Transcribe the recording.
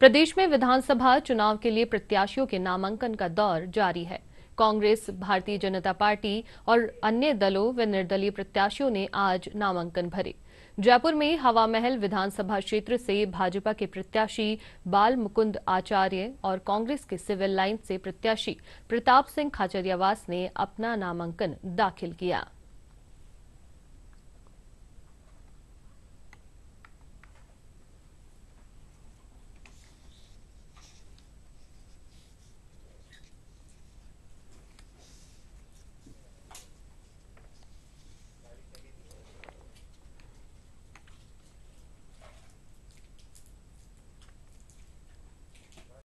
प्रदेश में विधानसभा चुनाव के लिए प्रत्याशियों के नामांकन का दौर जारी है कांग्रेस भारतीय जनता पार्टी और अन्य दलों व निर्दलीय प्रत्याशियों ने आज नामांकन भरे जयपुर में हवा महल विधानसभा क्षेत्र से भाजपा के प्रत्याशी बाल मुकुंद आचार्य और कांग्रेस के सिविल लाइन से प्रत्याशी प्रताप सिंह खाचरियावास ने अपना नामांकन दाखिल किया